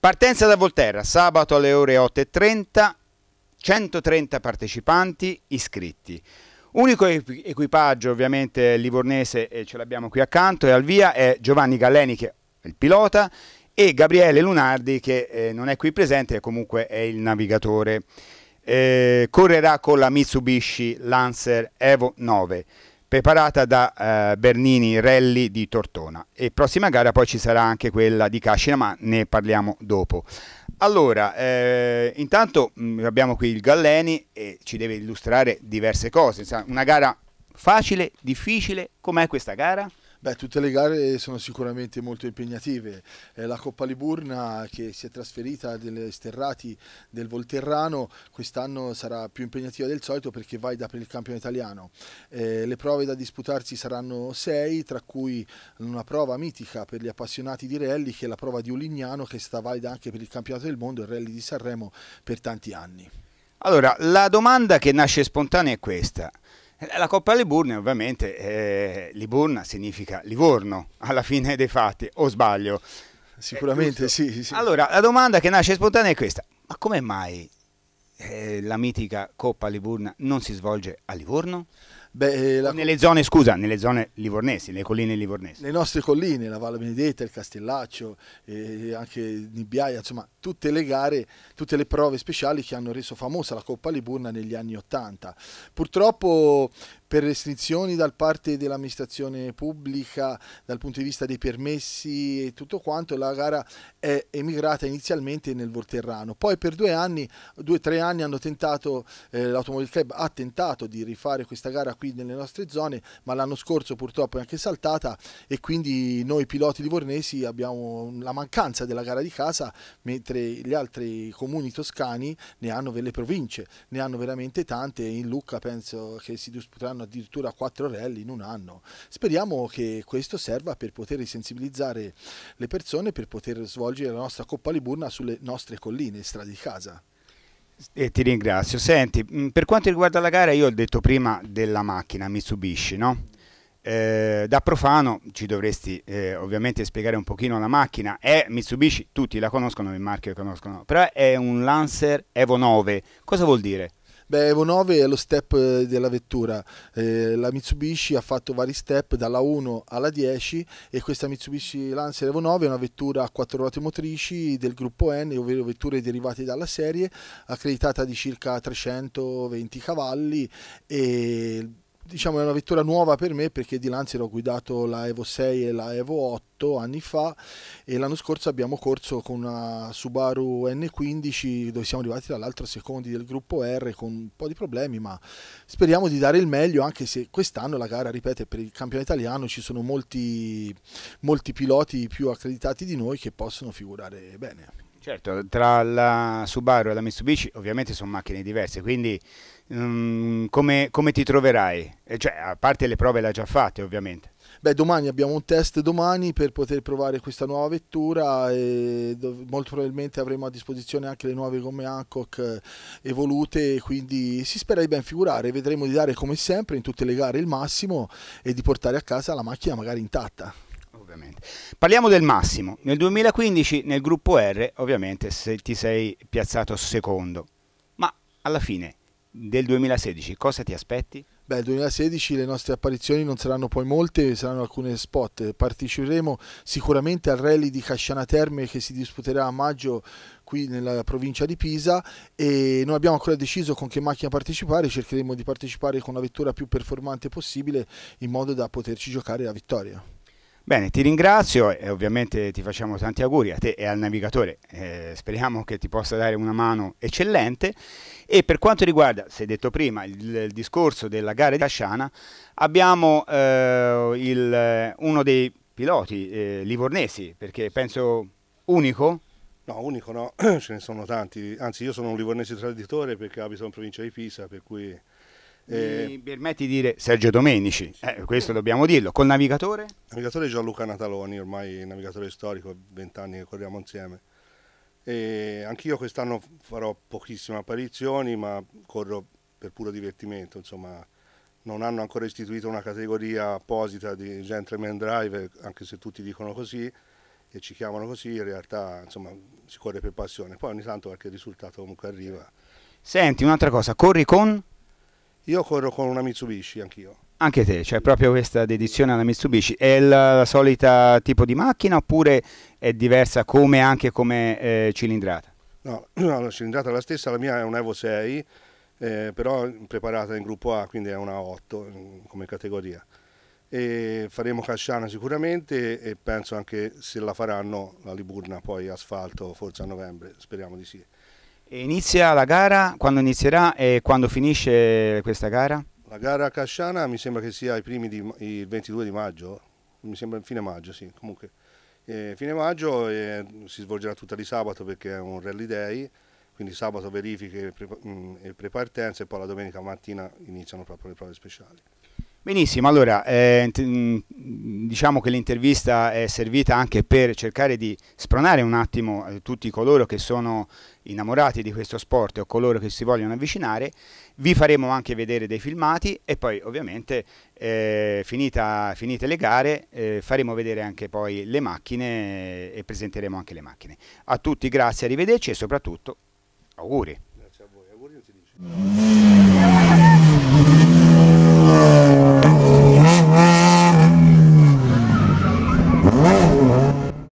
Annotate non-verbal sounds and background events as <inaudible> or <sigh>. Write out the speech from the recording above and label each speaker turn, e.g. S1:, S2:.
S1: Partenza da Volterra, sabato alle ore 8.30, 130 partecipanti iscritti. Unico equipaggio ovviamente livornese, e ce l'abbiamo qui accanto, e al via è Giovanni Galleni che è il pilota e Gabriele Lunardi che eh, non è qui presente e comunque è il navigatore. Eh, correrà con la Mitsubishi Lancer Evo 9 preparata da eh, Bernini Rally di Tortona. E prossima gara poi ci sarà anche quella di Cascina, ma ne parliamo dopo. Allora, eh, intanto mh, mm, abbiamo qui il Galleni e ci deve illustrare diverse cose. Una gara
S2: facile, difficile, com'è questa gara? Beh, tutte le gare sono sicuramente molto impegnative. Eh, la Coppa Liburna che si è trasferita delle Sterrati del Volterrano quest'anno sarà più impegnativa del solito perché vai da per il campione italiano. Eh, le prove da disputarsi saranno sei, tra cui una prova mitica per gli appassionati di rally che è la prova di Ulignano che è stata valida anche per il campionato del mondo, il rally di Sanremo per tanti anni.
S1: Allora, la domanda che nasce spontanea è questa. Eh, la Coppa Liburnia ovviamente, eh, Liburna significa Livorno alla fine dei fatti, o sbaglio? Sicuramente sì, sì, Allora, la domanda che nasce spontanea è questa, ma come mai eh, la mitica Coppa Liburna non si svolge a Livorno? Beh, eh, la... Nelle zone, scusa, nelle zone livornesi, nelle colline livornesi.
S2: Le nostre colline, la Valle Benedetta, il Castellaccio, eh, anche Nibbiaia, insomma tutte le gare, tutte le prove speciali che hanno reso famosa la Coppa Liburna negli anni Ottanta. Purtroppo per restrizioni da parte dell'amministrazione pubblica, dal punto di vista dei permessi e tutto quanto, la gara è emigrata inizialmente nel Volterrano. Poi per due anni, due o tre anni hanno tentato, eh, l'Automobile Club ha tentato di rifare questa gara qui nelle nostre zone, ma l'anno scorso purtroppo è anche saltata e quindi noi piloti livornesi abbiamo la mancanza della gara di casa, mentre gli altri comuni toscani ne hanno delle province, ne hanno veramente tante, in Lucca penso che si disputeranno addirittura quattro rally in un anno. Speriamo che questo serva per poter sensibilizzare le persone, per poter svolgere la nostra Coppa Liburna sulle nostre colline, strade di casa.
S1: E ti ringrazio. Senti, mm, per quanto riguarda la gara, io ho detto prima della macchina, Mitsubishi, no? Eh, da profano ci dovresti eh, ovviamente spiegare un pochino la macchina. È Mitsubishi, tutti la conoscono, il marchio conoscono, però è un Lancer Evo 9. Cosa vuol dire?
S2: Beh, Evo 9 è lo step eh, della vettura. Eh, la Mitsubishi ha fatto vari step dalla 1 alla 10 e questa Mitsubishi Lancer Evo 9 è una vettura a quattro ruote motrici del gruppo N, ovvero vetture derivate dalla serie, accreditata di circa 320 cavalli e diciamo è una vettura nuova per me perché di Lancer ho guidato la Evo 6 e la Evo 8 anni fa e l'anno scorso abbiamo corso con una Subaru N15 dove siamo arrivati dall'altro secondi del gruppo R con un po' di problemi ma speriamo di dare il meglio anche se quest'anno la gara ripete per il campione italiano ci sono molti, molti piloti più accreditati di noi che possono figurare bene.
S1: Certo, tra la
S2: Subaru e la Mitsubishi
S1: ovviamente sono macchine diverse, quindi um, come, come, ti troverai? Eh, cioè, a parte le prove le hai già fatte ovviamente.
S2: Beh, domani abbiamo un test domani per poter provare questa nuova vettura e molto probabilmente avremo a disposizione anche le nuove gomme Hancock eh, evolute, quindi si spera di ben figurare, vedremo di dare come sempre in tutte le gare il massimo e di portare a casa la macchina magari intatta
S1: ovviamente. Parliamo del massimo. Nel 2015 nel gruppo R ovviamente se ti sei piazzato secondo, ma alla fine del 2016 cosa ti aspetti?
S2: Beh, il 2016 le nostre apparizioni non saranno poi molte, saranno alcune spot. Parteciperemo sicuramente al rally di Casciana Terme che si disputerà a maggio qui nella provincia di Pisa e non abbiamo ancora deciso con che macchina partecipare, cercheremo di partecipare con la vettura più performante possibile in modo da poterci giocare la vittoria.
S1: Bene, ti ringrazio e ovviamente ti facciamo tanti auguri a te e al navigatore. Eh, speriamo che ti possa dare una mano eccellente. E per quanto riguarda, se detto prima, il, il discorso della gara di Asciana, abbiamo eh, il, uno dei piloti eh, livornesi,
S3: perché penso unico. No, unico no, <clears throat> ce ne sono tanti. Anzi, io sono un livornese traditore perché abito in provincia di Pisa, per cui eh, Mi permetti di dire Sergio
S1: Domenici, eh, questo dobbiamo dirlo, col navigatore?
S3: Navigatore Gianluca Nataloni, ormai navigatore storico, vent'anni che corriamo insieme. anch'io quest'anno farò pochissime apparizioni, ma corro per puro divertimento, insomma non hanno ancora istituito una categoria apposita di gentleman driver, anche se tutti dicono così e ci chiamano così, in realtà insomma, si corre per passione, poi ogni tanto qualche risultato comunque arriva.
S1: Senti, un'altra cosa, corri
S3: con? Io corro con una Mitsubishi anch'io.
S1: Anche te, c'è cioè proprio questa dedizione alla Mitsubishi. È la, la, solita tipo di macchina oppure è diversa come anche come eh, cilindrata?
S3: No, <clears throat> no, la cilindrata è la stessa, la mia è un Evo 6, eh, però preparata in gruppo A, quindi è una 8 mm, come categoria. E faremo Casciana sicuramente e penso anche se la faranno la Liburna poi asfalto forse a novembre, speriamo di sì. Inizia
S1: la gara, quando inizierà e quando finisce questa gara?
S3: La gara a Casciana mi sembra che sia i primi di, il 22 di maggio, mi sembra fine maggio, sì, comunque. Eh, fine maggio eh, si svolgerà tutta di sabato perché è un rally day, quindi sabato verifiche e pre, mm, e poi la domenica mattina iniziano proprio le prove speciali.
S1: Benissimo, allora eh, mm, diciamo che l'intervista è servita anche per cercare di spronare un attimo eh, tutti coloro che sono innamorati di questo sport o coloro che si vogliono avvicinare, vi faremo anche vedere dei filmati e poi ovviamente eh, finita, finite le gare eh, faremo vedere anche poi le macchine e presenteremo anche le macchine. A tutti grazie, arrivederci e soprattutto auguri. Grazie a voi, auguri non si dice.